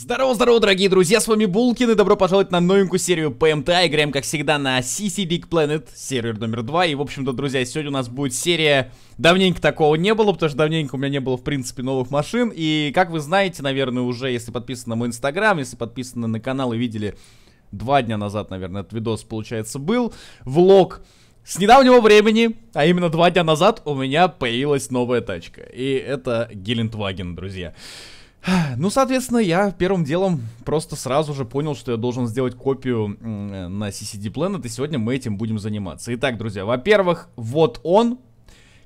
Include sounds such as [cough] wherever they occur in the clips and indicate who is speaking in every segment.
Speaker 1: Здорово, здорово, дорогие друзья, с вами Булкин и добро пожаловать на новенькую серию ПМТА. Играем, как всегда, на CC Big Planet, сервер номер 2. И, в общем-то, друзья, сегодня у нас будет серия... Давненько такого не было, потому что давненько у меня не было, в принципе, новых машин. И, как вы знаете, наверное, уже, если подписаны на мой инстаграм, если подписаны на канал и видели два дня назад, наверное, этот видос, получается, был, влог... С недавнего времени, а именно два дня назад, у меня появилась новая тачка. И это Гелендваген, друзья. Друзья. Ну, соответственно, я первым делом просто сразу же понял, что я должен сделать копию э, на CCD Planet, и сегодня мы этим будем заниматься. Итак, друзья, во-первых, вот он.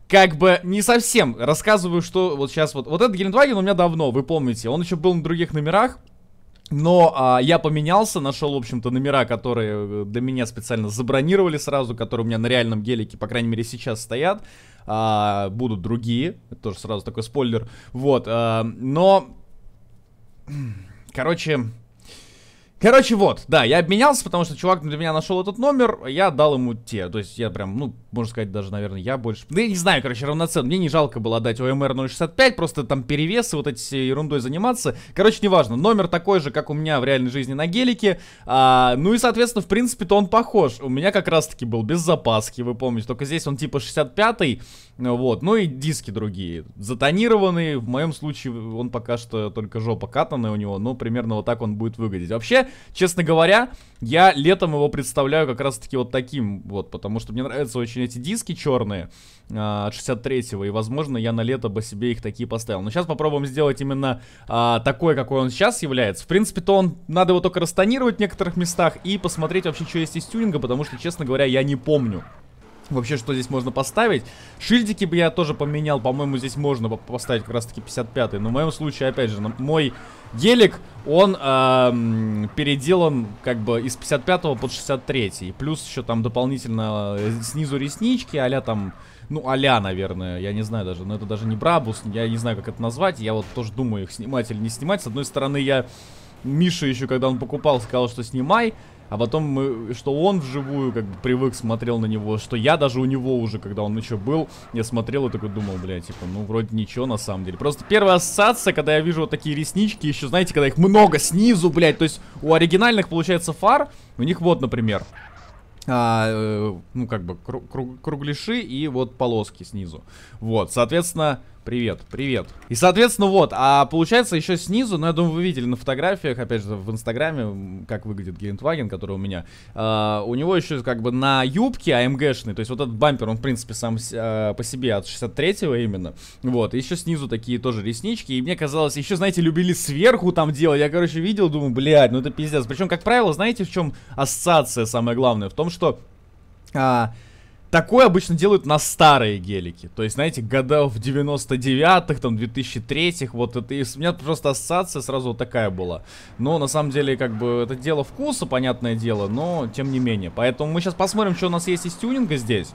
Speaker 1: Как бы не совсем рассказываю, что вот сейчас вот... Вот этот Гелендваген у меня давно, вы помните, он еще был на других номерах. Но а, я поменялся, нашел, в общем-то, номера, которые э, для меня специально забронировали сразу, которые у меня на реальном гелике, по крайней мере, сейчас стоят. А, будут другие, это тоже сразу такой спойлер. Вот, а, но Короче, Короче, вот, да, я обменялся, потому что чувак для меня нашел этот номер, я дал ему те. То есть я прям, ну, можно сказать, даже, наверное, я больше... ну я не знаю, короче, равноценно. Мне не жалко было отдать ОМР 065, просто там перевесы, вот эти ерундой заниматься. Короче, неважно, номер такой же, как у меня в реальной жизни на гелике. А, ну и, соответственно, в принципе-то он похож. У меня как раз-таки был без запаски, вы помните. Только здесь он типа 65-й, вот. Ну и диски другие, затонированные. В моем случае он пока что только жопа катанная у него, но примерно вот так он будет выглядеть. Вообще, Честно говоря, я летом его представляю как раз-таки вот таким вот, потому что мне нравятся очень эти диски черные а, 63-го, и, возможно, я на лето бы себе их такие поставил. Но сейчас попробуем сделать именно а, такой, какой он сейчас является. В принципе-то он, надо его только растонировать в некоторых местах и посмотреть вообще, что есть из тюнинга, потому что, честно говоря, я не помню. Вообще, что здесь можно поставить? Шильдики бы я тоже поменял. По-моему, здесь можно поставить как раз-таки 55-й. Но в моем случае, опять же, мой гелик, он э, переделан как бы из 55-го под 63-й. Плюс еще там дополнительно э, снизу реснички, а там... Ну, а наверное, я не знаю даже, но это даже не Брабус, я не знаю, как это назвать, я вот тоже думаю, их снимать или не снимать. С одной стороны, я Миша еще, когда он покупал, сказал, что снимай. А потом, мы, что он вживую как бы привык, смотрел на него, что я даже у него уже, когда он еще был, я смотрел и такой думал, бля, типа, ну вроде ничего на самом деле. Просто первая ассоциация, когда я вижу вот такие реснички, еще, знаете, когда их много снизу, блядь, то есть у оригинальных, получается, фар, у них вот, например, а, э, ну как бы кру кру кругляши и вот полоски снизу. Вот, соответственно... Привет, привет. И, соответственно, вот, а получается еще снизу, ну, я думаю, вы видели на фотографиях, опять же, в Инстаграме, как выглядит Гелендваген, который у меня. Э, у него еще как бы на юбке АМГшный, то есть вот этот бампер, он, в принципе, сам э, по себе от 63-го именно. Вот, и еще снизу такие тоже реснички, и мне казалось, еще, знаете, любили сверху там делать. Я, короче, видел, думаю, блядь, ну это пиздец. Причем, как правило, знаете, в чем ассоциация самое главное? В том, что... Э, Такое обычно делают на старые гелики. То есть, знаете, года в 99-х, там, 2003-х, вот это. И у меня просто ассоциация сразу вот такая была. Но, на самом деле, как бы, это дело вкуса, понятное дело, но тем не менее. Поэтому мы сейчас посмотрим, что у нас есть из тюнинга здесь.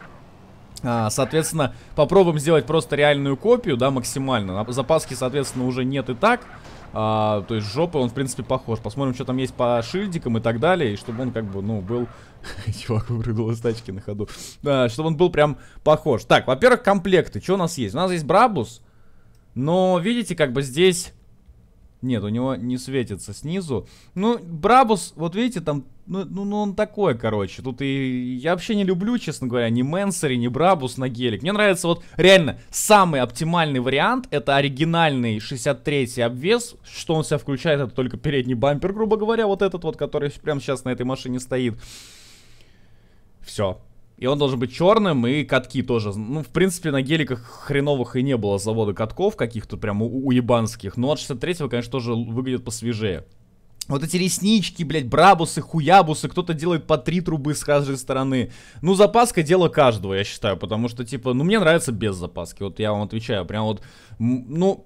Speaker 1: А, соответственно, попробуем сделать просто реальную копию, да, максимально. Запаски, соответственно, уже нет и так. А, то есть жопы он, в принципе, похож. Посмотрим, что там есть по шильдикам и так далее. И чтобы он, как бы, ну, был... [laughs] Чувак выпрыгнул из тачки на ходу. А, чтобы он был прям похож. Так, во-первых, комплекты. Что у нас есть? У нас есть Брабус. Но, видите, как бы здесь... Нет, у него не светится снизу. Ну, Брабус, вот видите, там, ну, ну, ну он такой, короче. Тут и я вообще не люблю, честно говоря, ни Менсери, ни Брабус на гелик. Мне нравится вот реально самый оптимальный вариант. Это оригинальный 63-й обвес. Что он себя включает, это только передний бампер, грубо говоря. Вот этот вот, который прямо сейчас на этой машине стоит. Все. И он должен быть черным, и катки тоже. Ну, в принципе, на геликах хреновых и не было завода катков каких-то прям у уебанских. Но от 63-го, конечно, тоже выглядит посвежее. Вот эти реснички, блядь, брабусы, хуябусы, кто-то делает по три трубы с каждой стороны. Ну, запаска дело каждого, я считаю, потому что, типа, ну, мне нравится без запаски, вот я вам отвечаю, прям вот, ну,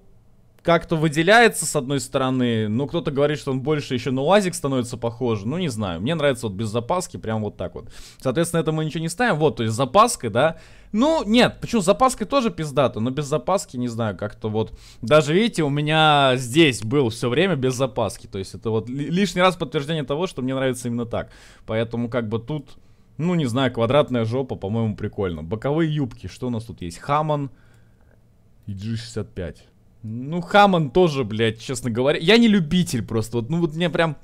Speaker 1: как-то выделяется с одной стороны, но кто-то говорит, что он больше еще на УАЗик становится похож, ну не знаю, мне нравится вот без запаски, прям вот так вот. Соответственно, это мы ничего не ставим, вот, то есть запаской, да, ну, нет, почему с запаской тоже пиздато, но без запаски, не знаю, как-то вот, даже, видите, у меня здесь был все время без запаски, то есть это вот лишний раз подтверждение того, что мне нравится именно так, поэтому как бы тут... Ну, не знаю, квадратная жопа, по-моему, прикольно. Боковые юбки, что у нас тут есть? Хаман и G65. Ну, Хаман тоже, блядь, честно говоря. Я не любитель просто. Вот, ну, вот мне прям...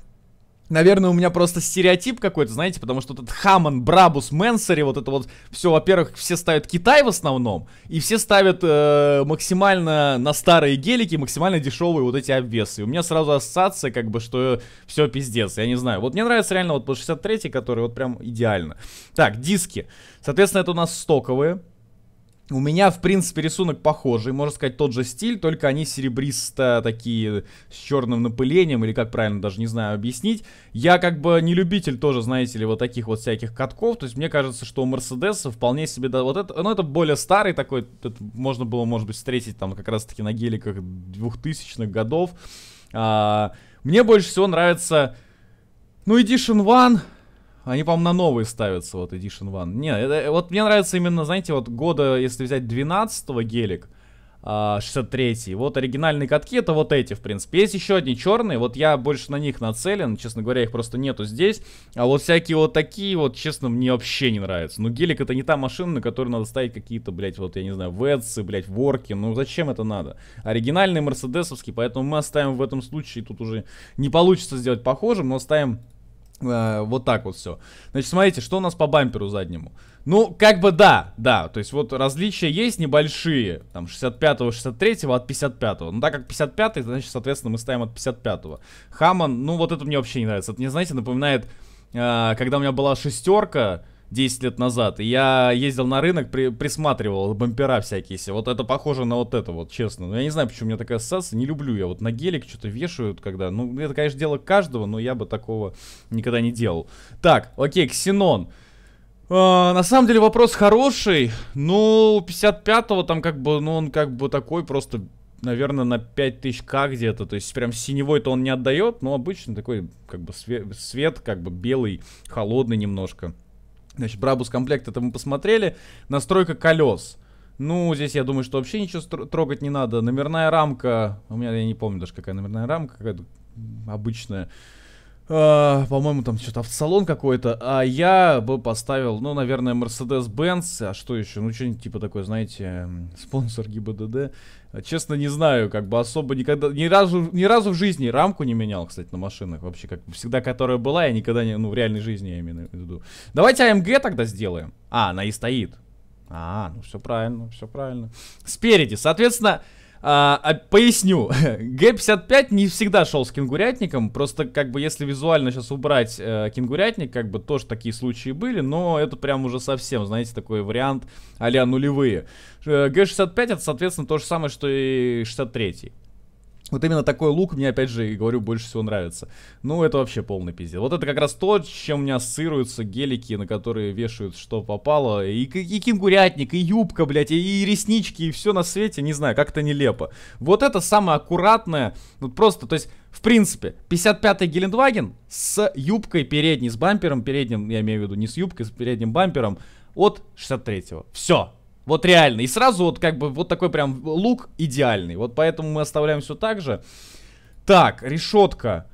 Speaker 1: Наверное, у меня просто стереотип какой-то, знаете, потому что этот Хаман, Брабус, Менсери, вот это вот все, во-первых, все ставят Китай в основном, и все ставят э, максимально на старые гелики, максимально дешевые вот эти обвесы. И у меня сразу ассоциация, как бы, что все пиздец, я не знаю. Вот мне нравится реально вот по 63, который вот прям идеально. Так, диски. Соответственно, это у нас стоковые. У меня, в принципе, рисунок похожий, можно сказать, тот же стиль, только они серебристо такие, с черным напылением, или как правильно, даже не знаю, объяснить. Я как бы не любитель тоже, знаете ли, вот таких вот всяких катков, то есть мне кажется, что у Мерседеса вполне себе, да, вот это, ну это более старый такой, это можно было, может быть, встретить там как раз-таки на геликах 2000-х годов. А, мне больше всего нравится, ну, Edition One они, по-моему, на новые ставятся, вот, Edition One. Не, это, э, вот мне нравится именно, знаете, вот года, если взять 12-го гелик, 63-й. А, вот оригинальные катки, это вот эти, в принципе. Есть еще одни черные, вот я больше на них нацелен, честно говоря, их просто нету здесь. А вот всякие вот такие вот, честно, мне вообще не нравятся. Ну, гелик это не та машина, на которую надо ставить какие-то, блядь, вот, я не знаю, вэтсы, блядь, ворки. Ну, зачем это надо? Оригинальный мерседесовский, поэтому мы оставим в этом случае, тут уже не получится сделать похожим, но оставим Э, вот так вот все. Значит, смотрите, что у нас по бамперу заднему. Ну, как бы да, да, то есть вот различия есть небольшие, там 65-го, 63-го от 55-го. Ну, так как 55-й, значит, соответственно, мы ставим от 55-го. Хаман, ну вот это мне вообще не нравится. Это мне, знаете, напоминает, э, когда у меня была шестерка, 10 лет назад. И я ездил на рынок, при, присматривал бампера всякие все. Вот это похоже на вот это вот, честно. Но ну, я не знаю, почему у меня такая ассоциация. Не люблю я вот на гелик что-то вешают, когда... Ну, это, конечно, дело каждого, но я бы такого никогда не делал. Так, окей, Ксенон. Uh, на самом деле вопрос хороший, но ну, 55-го там как бы, ну он как бы такой просто, наверное, на 5000к где-то, то есть прям синевой-то он не отдает, но обычно такой как бы све свет, как бы белый, холодный немножко. Значит, Брабус комплект это мы посмотрели. Настройка колес. Ну, здесь я думаю, что вообще ничего трогать не надо. Номерная рамка. У меня я не помню даже, какая номерная рамка, какая-то обычная. Uh, по-моему, там что-то автосалон какой-то. А я бы поставил, ну, наверное, Mercedes-Benz. А что еще? Ну, что-нибудь типа такое, знаете, спонсор ГИБДД. Честно, не знаю, как бы особо никогда, ни разу, ни разу в жизни рамку не менял, кстати, на машинах вообще, как всегда, которая была, я никогда не, ну, в реальной жизни я именно веду. Давайте АМГ тогда сделаем. А, она и стоит. А, ну все правильно, все правильно. Спереди, соответственно, а, а, поясню. [laughs] Г-55 не всегда шел с кенгурятником. Просто, как бы, если визуально сейчас убрать э, кенгурятник, как бы тоже такие случаи были, но это прям уже совсем, знаете, такой вариант а нулевые. Э, Г-65 это, соответственно, то же самое, что и 63-й. Вот именно такой лук мне, опять же, и говорю, больше всего нравится. Ну, это вообще полный пиздец. Вот это как раз то, чем у меня ассоциируются гелики, на которые вешают что попало. И, и кенгурятник, и юбка, блядь, и, и реснички, и все на свете. Не знаю, как-то нелепо. Вот это самое аккуратное. Вот просто, то есть, в принципе, 55-й Гелендваген с юбкой передней, с бампером передним, я имею в виду не с юбкой, с передним бампером, от 63-го. Все, вот реально. И сразу вот как бы вот такой прям лук идеальный. Вот поэтому мы оставляем все так же. Так, решетка.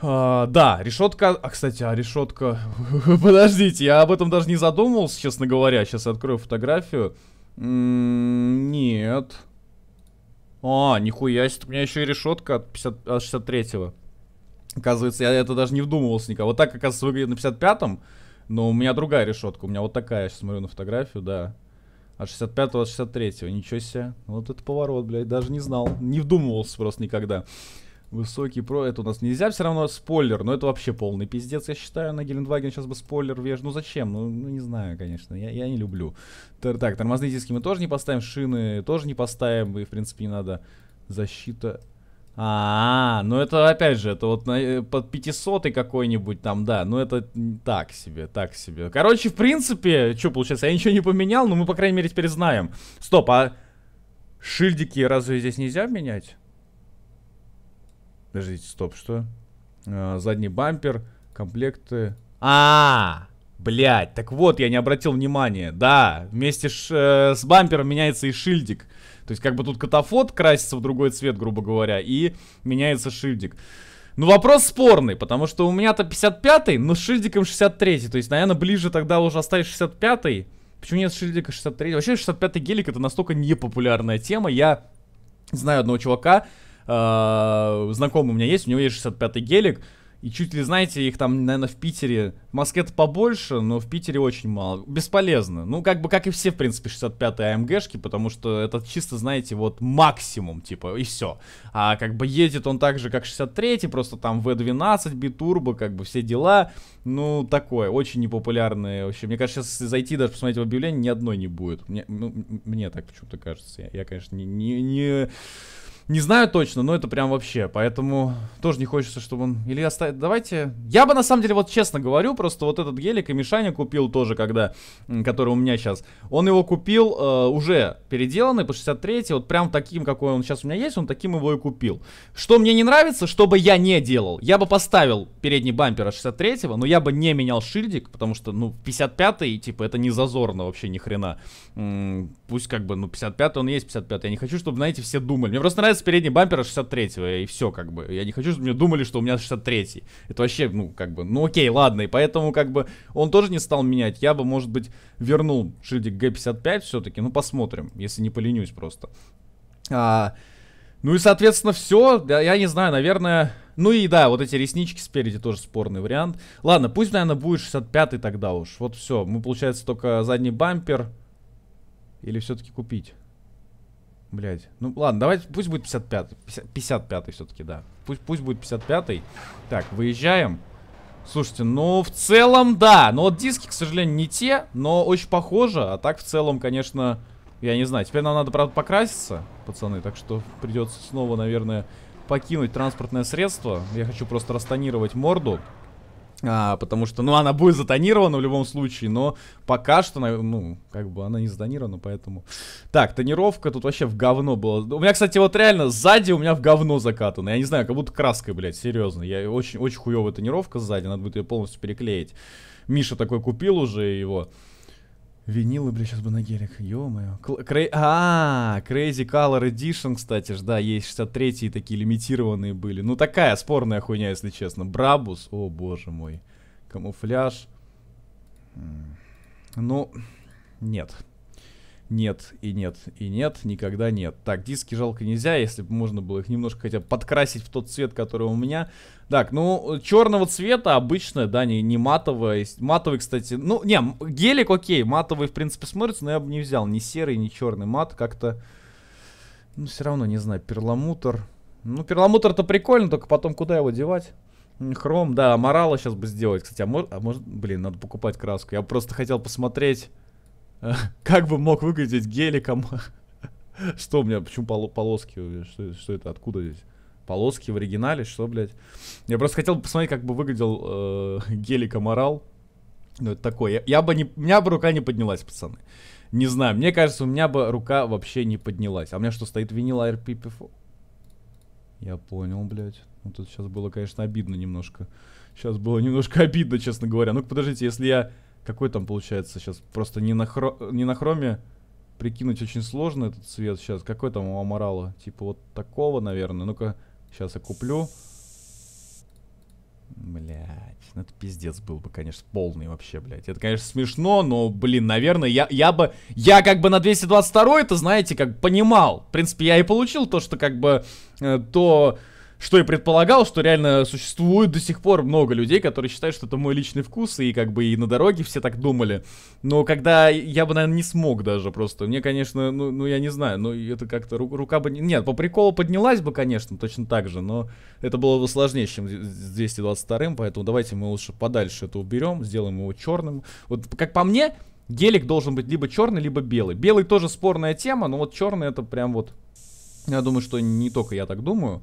Speaker 1: А, да, решетка... А, кстати, а решетка... [laughs] Подождите, я об этом даже не задумывался, честно говоря. Сейчас открою фотографию. М -м нет. А, нихуя себе, у меня еще и решетка от, от 63-го. Оказывается, я это даже не вдумывался никак. Вот так, оказывается, выглядит на 55-м. Но у меня другая решетка. У меня вот такая. Я сейчас смотрю на фотографию, да. От 65 от 63 Ничего себе. Ну, вот это поворот, блядь. Даже не знал. Не вдумывался просто никогда. Высокий про... Это у нас нельзя все равно спойлер. Но это вообще полный пиздец, я считаю. На Гелендваген сейчас бы спойлер вешать. Ну зачем? Ну, ну не знаю, конечно. Я, я не люблю. Тор так, тормозные диски мы тоже не поставим. Шины тоже не поставим. И, в принципе, не надо. Защита а, -а, ну это опять же, это вот на, э, под 500 какой-нибудь там, да, ну это так себе, так себе. Короче, в принципе, что получается, я ничего не поменял, но мы, по крайней мере, теперь знаем. Стоп, а шильдики разве здесь нельзя менять? Подождите, стоп, что? А, задний бампер, комплекты. А, -а, -а блядь, так вот, я не обратил внимания. Да, вместе ш, э, с бампером меняется и шильдик. То есть как бы тут катафот красится в другой цвет, грубо говоря, и меняется шильдик. Ну, вопрос спорный, потому что у меня-то 55-й, но с шильдиком 63-й. То есть, наверное, ближе тогда уже оставить 65-й. Почему нет шильдика 63-й? Вообще, 65-й гелик это настолько непопулярная тема. Я знаю одного чувака, а, знакомый у меня есть, у него есть 65-й гелик. И чуть ли, знаете, их там, наверное, в Питере... В москве побольше, но в Питере очень мало. Бесполезно. Ну, как бы, как и все, в принципе, 65-е АМГшки, потому что это чисто, знаете, вот максимум, типа, и все. А как бы едет он так же, как 63-й, просто там V12, битурбо, как бы все дела. Ну, такое, очень непопулярное. Вообще, мне кажется, сейчас зайти даже посмотреть в объявление, ни одной не будет. Мне, ну, мне так почему-то кажется. Я, я конечно, не... не, не не знаю точно, но это прям вообще. Поэтому тоже не хочется, чтобы он... Или оставить... Давайте... Я бы, на самом деле, вот честно говорю, просто вот этот гелик и Мишаня купил тоже, когда... Который у меня сейчас. Он его купил э, уже переделанный по 63 Вот прям таким, какой он сейчас у меня есть, он таким его и купил. Что мне не нравится, что бы я не делал. Я бы поставил передний бампер 63-го, но я бы не менял шильдик, потому что, ну, 55-й, типа, это не зазорно вообще ни хрена. М -м, пусть как бы, ну, 55-й он есть 55-й. Я не хочу, чтобы, знаете, все думали. Мне просто нравится с переднего бампера 63-го, и все, как бы. Я не хочу, чтобы мне думали, что у меня 63-й. Это вообще, ну, как бы, ну окей, ладно. И поэтому, как бы, он тоже не стал менять. Я бы, может быть, вернул шильдик Г-55 все-таки. Ну, посмотрим, если не поленюсь просто. А, ну и, соответственно, все. Я, я не знаю, наверное... Ну и да, вот эти реснички спереди тоже спорный вариант. Ладно, пусть, наверное, будет 65-й тогда уж. Вот все, мы, получается, только задний бампер. Или все-таки купить? Блять. Ну ладно, давайте, пусть будет 55-й. 55-й все-таки, да. Пусть, пусть будет 55-й. Так, выезжаем. Слушайте, ну в целом да. Но ну, вот диски, к сожалению, не те, но очень похоже. А так в целом, конечно, я не знаю. Теперь нам надо, правда, покраситься, пацаны. Так что придется снова, наверное, покинуть транспортное средство. Я хочу просто растонировать морду. А, потому что, ну, она будет затонирована в любом случае, но пока что, ну, как бы она не затонирована, поэтому... Так, тонировка тут вообще в говно была. У меня, кстати, вот реально сзади у меня в говно закатано. Я не знаю, как будто краской, блядь, серьезно. Я очень-очень хуевая тонировка сзади, надо будет ее полностью переклеить. Миша такой купил уже его. Винилы, бля, сейчас бы на гелик. Ё-моё. Крей... А, -а, а, Crazy Color Edition, кстати же, да, есть 63-й такие лимитированные были. Ну, такая спорная хуйня, если честно. Брабус, о боже мой. Камуфляж. Ну, нет. Нет, и нет, и нет, никогда нет. Так, диски жалко нельзя, если бы можно было их немножко хотя бы подкрасить в тот цвет, который у меня. Так, ну, черного цвета обычное, да, не, не матовое. Матовый, кстати, ну, не, гелик окей, матовый, в принципе, смотрится, но я бы не взял ни серый, ни черный мат, как-то... Ну, все равно, не знаю, перламутр. Ну, перламутр-то прикольно, только потом куда его девать? Хром, да, морала сейчас бы сделать. Кстати, а, мож... а может, блин, надо покупать краску. Я просто хотел посмотреть... [laughs] Как бы мог выглядеть геликом? [laughs] Что у меня, почему пол полоски? Что, что это, откуда здесь? Полоски в оригинале, что, блядь? Я просто хотел посмотреть, как бы выглядел э, [laughs] геликом орал. Ну, это такое. Я, я бы не, у меня бы рука не поднялась, пацаны. Не знаю, мне кажется, у меня бы рука вообще не поднялась. А у меня что, стоит винил RPP4? Я понял, блядь. Ну, тут сейчас было, конечно, обидно немножко. Сейчас было немножко обидно, честно говоря. Ну-ка, подождите, если я... Какой там получается сейчас? Просто не на, хро... не на хроме прикинуть очень сложно этот цвет сейчас. Какой там у Аморала? Типа вот такого, наверное. Ну-ка, сейчас я куплю. Блять, ну это пиздец был бы, конечно, полный вообще, блять. Это, конечно, смешно, но, блин, наверное, я, я бы... Я как бы на 222 это, знаете, как понимал. В принципе, я и получил то, что как бы... Э, то что и предполагал, что реально существует до сих пор много людей, которые считают, что это мой личный вкус, и как бы и на дороге все так думали. Но когда я бы, наверное, не смог даже просто. Мне, конечно, ну, ну я не знаю, ну это как-то ру- рука бы... Нет, по приколу поднялась бы, конечно, точно так же, но это было бы сложнее, чем с 222, поэтому давайте мы лучше подальше это уберем, сделаем его черным. Вот как по мне, гелик должен быть либо черный, либо белый. Белый тоже спорная тема, но вот черный это прям вот... Я думаю, что не только я так думаю.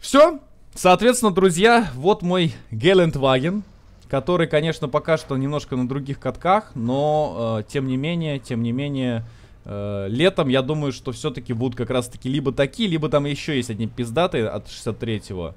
Speaker 1: Все. Соответственно, друзья, вот мой Гелендваген, который, конечно, пока что немножко на других катках, но э, тем не менее, тем не менее, э, летом, я думаю, что все-таки будут как раз-таки либо такие, либо там еще есть одни пиздатые от 63-го.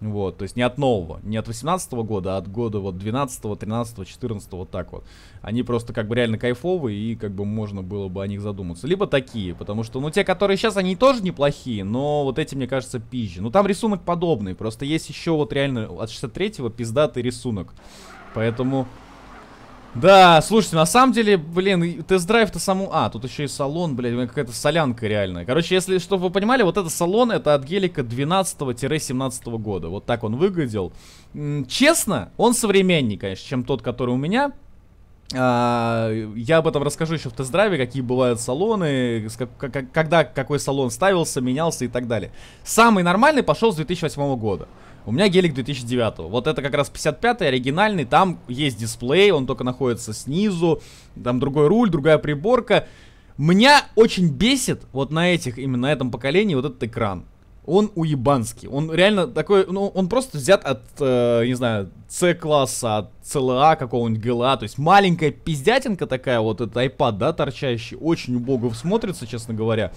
Speaker 1: Вот, то есть не от нового, не от 18 года, а от года вот 12, -го, 13, 14, вот так вот. Они просто как бы реально кайфовые, и как бы можно было бы о них задуматься. Либо такие, потому что, ну, те, которые сейчас, они тоже неплохие, но вот эти, мне кажется, пизжи. Ну, там рисунок подобный, просто есть еще вот реально от 63-го пиздатый рисунок. Поэтому... Да, слушайте, на самом деле, блин, тест-драйв-то саму... А, тут еще и салон, блядь, какая-то солянка реальная. Короче, если, чтобы вы понимали, вот это салон, это от гелика 12-17 года. Вот так он выглядел. Честно, он современнее, конечно, чем тот, который у меня. А, я об этом расскажу еще в тест-драйве, какие бывают салоны, когда какой салон ставился, менялся и так далее. Самый нормальный пошел с 2008 года. У меня гелик 2009. Вот это как раз 55 оригинальный. Там есть дисплей, он только находится снизу. Там другой руль, другая приборка. Меня очень бесит вот на этих, именно на этом поколении вот этот экран. Он уебанский. Он реально такой, ну, он просто взят от, э, не знаю, С-класса, от ЦЛА какого-нибудь ГЛА. То есть маленькая пиздятинка такая, вот этот iPad, да, торчащий, очень убого смотрится, честно говоря.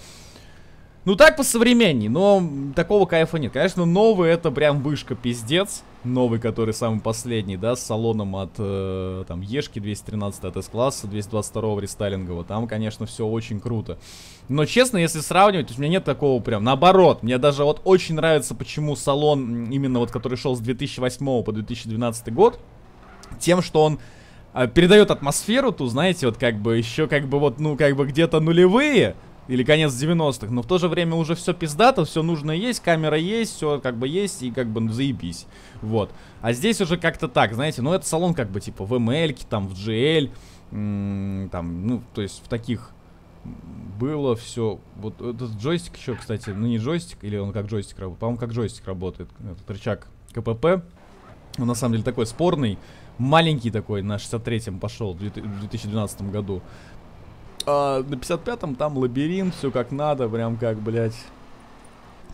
Speaker 1: Ну так по современней, но такого кайфа нет. Конечно, новый это прям вышка пиздец. Новый, который самый последний, да, с салоном от э, там Ешки 213 от С-класса, 222 рестайлингового. Там, конечно, все очень круто. Но честно, если сравнивать, то у меня нет такого прям. Наоборот, мне даже вот очень нравится, почему салон именно вот, который шел с 2008 по 2012 год, тем, что он э, передает атмосферу, ту, знаете, вот как бы еще как бы вот, ну, как бы где-то нулевые, или конец 90-х. Но в то же время уже все пиздато, все нужно есть, камера есть, все как бы есть и как бы ну, заебись. Вот. А здесь уже как-то так, знаете, ну это салон как бы типа в ML, там в GL, там, ну, то есть в таких было все. Вот этот джойстик еще, кстати, ну не джойстик, или он как джойстик работает, по-моему, как джойстик работает, этот рычаг КПП. Он на самом деле такой спорный, маленький такой, на 63-м пошел в 2012 году. А, на 55-м там лабиринт, все как надо, прям как, блядь.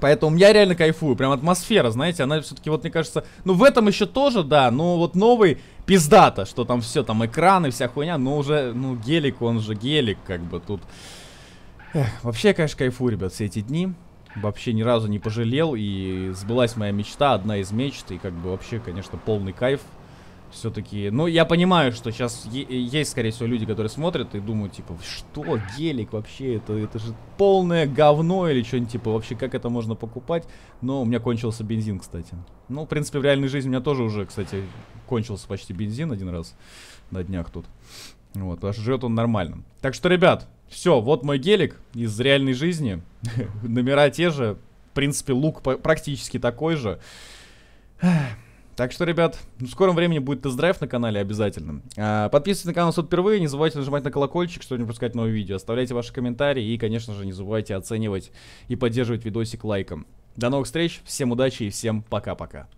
Speaker 1: Поэтому я реально кайфую. Прям атмосфера, знаете, она все-таки, вот мне кажется, ну в этом еще тоже, да, но вот новый пиздата, что там все, там экраны, вся хуйня, но уже, ну, гелик, он же гелик, как бы тут. Эх, вообще, конечно, кайфую, ребят, все эти дни. Вообще ни разу не пожалел, и сбылась моя мечта, одна из мечт, и как бы вообще, конечно, полный кайф все-таки... Ну, я понимаю, что сейчас есть, скорее всего, люди, которые смотрят и думают, типа, что, гелик вообще, это, это же полное говно или что-нибудь, типа, вообще, как это можно покупать? Но у меня кончился бензин, кстати. Ну, в принципе, в реальной жизни у меня тоже уже, кстати, кончился почти бензин один раз на днях тут. Вот, потому что живет он нормально. Так что, ребят, все, вот мой гелик из реальной жизни. [laughs] Номера те же. В принципе, лук практически такой же. Так что, ребят, в скором времени будет тест-драйв на канале обязательно. А, подписывайтесь на канал, если впервые, не забывайте нажимать на колокольчик, чтобы не пропускать новые видео. Оставляйте ваши комментарии и, конечно же, не забывайте оценивать и поддерживать видосик лайком. До новых встреч, всем удачи и всем пока-пока.